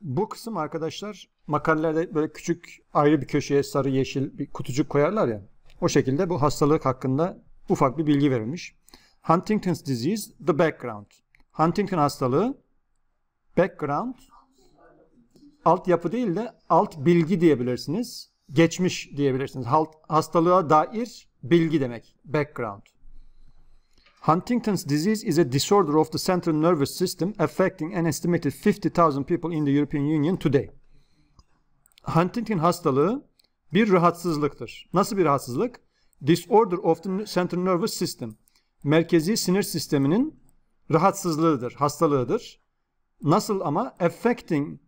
Bu kısım arkadaşlar makalelerde böyle küçük ayrı bir köşeye sarı yeşil bir kutucuk koyarlar ya. O şekilde bu hastalık hakkında ufak bir bilgi verilmiş. Huntington's disease the background. Huntington hastalığı background Alt yapı değil de alt bilgi diyebilirsiniz. Geçmiş diyebilirsiniz. Hastalığa dair bilgi demek background. Huntington's disease is a disorder of the central nervous system affecting an estimated 50,000 people in the European Union today. Huntington hastalığı bir rahatsızlıktır. Nasıl bir rahatsızlık? Disorder of the central nervous system. Merkezi sinir sisteminin rahatsızlığıdır, hastalığıdır. Nasıl ama? Affecting,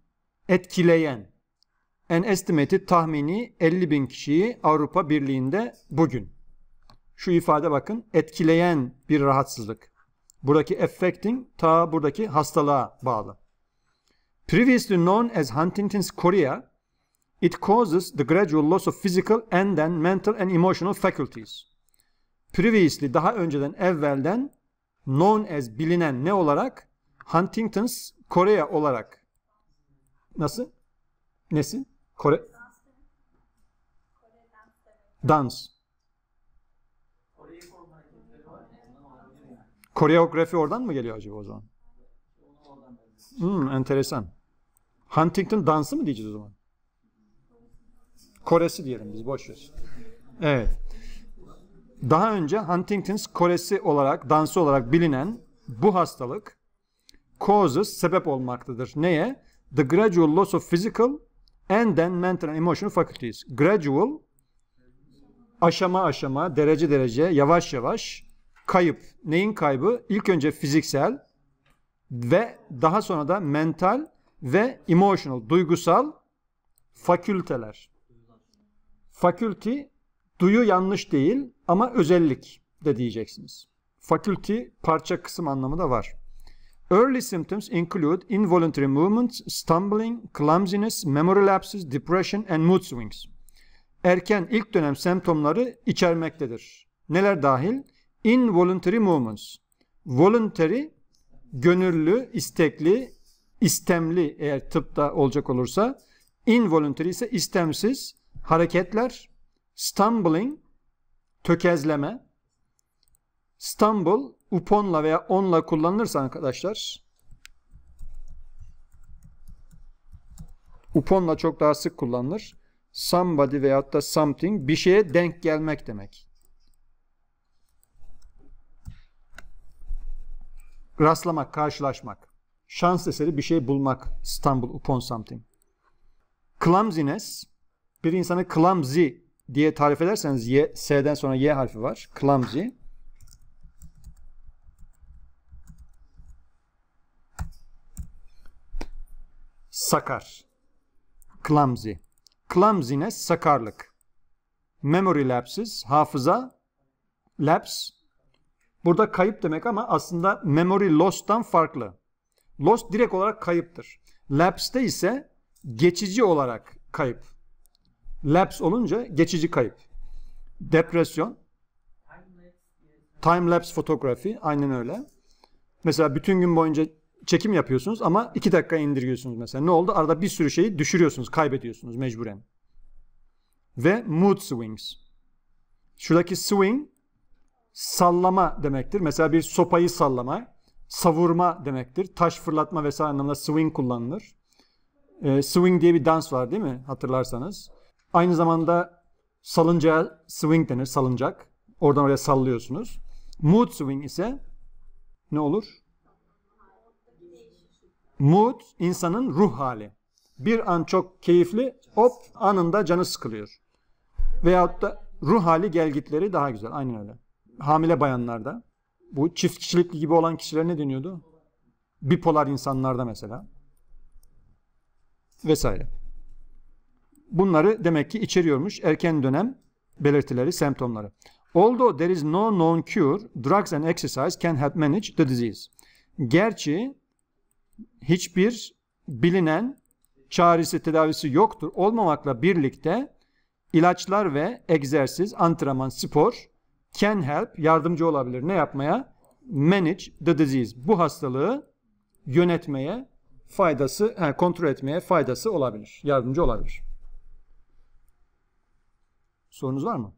etkileyen. An estimated tahmini 50 bin kişiyi Avrupa Birliği'nde bugün şu ifade bakın etkileyen bir rahatsızlık. Buradaki affecting ta buradaki hastalığa bağlı. Previously known as Huntington's chorea, it causes the gradual loss of physical and then mental and emotional faculties. Previously daha önceden evvelden known as bilinen ne olarak? Huntington's chorea olarak. Nasıl? Nesi? Kore... Dans. Koreografi oradan mı geliyor acaba o zaman? Hmm, enteresan. Huntington dansı mı diyeceğiz o zaman? Koresi diyelim biz boş ver. Evet. Daha önce Huntington's koresi olarak, dansı olarak bilinen bu hastalık causes sebep olmaktadır. Neye? The gradual loss of physical and then mental and emotional faculties. Gradual aşama aşama, derece derece, yavaş yavaş kayıp. Neyin kaybı? İlk önce fiziksel ve daha sonra da mental ve emotional, duygusal fakülteler. Fakülti, duyu yanlış değil ama özellik de diyeceksiniz. Fakülti parça kısım anlamı da var. Early symptoms include involuntary movements, stumbling, clumsiness, memory lapses, depression and mood swings. Erken ilk dönem semptomları içermektedir. Neler dahil? Involuntary movements. Voluntary, gönüllü, istekli, istemli eğer tıpta olacak olursa. Involuntary ise istemsiz hareketler. Stumbling, tökezleme. Stumble, uponla veya onla kullanılırsa arkadaşlar Uponla çok daha sık kullanılır. Somebody veyahut da something bir şeye denk gelmek demek. Rastlamak, karşılaşmak. Şans eseri bir şey bulmak. Stumble upon something. Clumsiness. Bir insanı clumsy diye tarif ederseniz y, S'den sonra Y harfi var. Clumsy. Sakar. Clumsy. Clumsiness sakarlık. Memory lapses hafıza lapse. Burada kayıp demek ama aslında memory loss'tan farklı. Loss direkt olarak kayıptır. Lapse'de ise geçici olarak kayıp. Lapse olunca geçici kayıp. Depresyon. Time lapse fotoğrafı aynen öyle. Mesela bütün gün boyunca çekim yapıyorsunuz ama iki dakika indirgiyorsunuz mesela. Ne oldu? Arada bir sürü şeyi düşürüyorsunuz, kaybediyorsunuz mecburen. Ve mood swings. Şuradaki swing sallama demektir. Mesela bir sopayı sallama, savurma demektir. Taş fırlatma vesaire anlamında swing kullanılır. E, swing diye bir dans var değil mi? Hatırlarsanız. Aynı zamanda salıncağa swing denir, salıncak. Oradan oraya sallıyorsunuz. Mood swing ise ne olur? Mood insanın ruh hali. Bir an çok keyifli, hop anında canı sıkılıyor. Veyahut da ruh hali gelgitleri daha güzel. Aynen öyle hamile bayanlarda bu çift kişilikli gibi olan kişiler ne deniyordu? Bipolar insanlarda mesela vesaire. Bunları demek ki içeriyormuş erken dönem belirtileri, semptomları. Although there is no known cure, drugs and exercise can help manage the disease. Gerçi hiçbir bilinen çaresi tedavisi yoktur olmamakla birlikte ilaçlar ve egzersiz, antrenman, spor can help yardımcı olabilir. Ne yapmaya? Manage the disease. Bu hastalığı yönetmeye faydası, kontrol etmeye faydası olabilir. Yardımcı olabilir. Sorunuz var mı?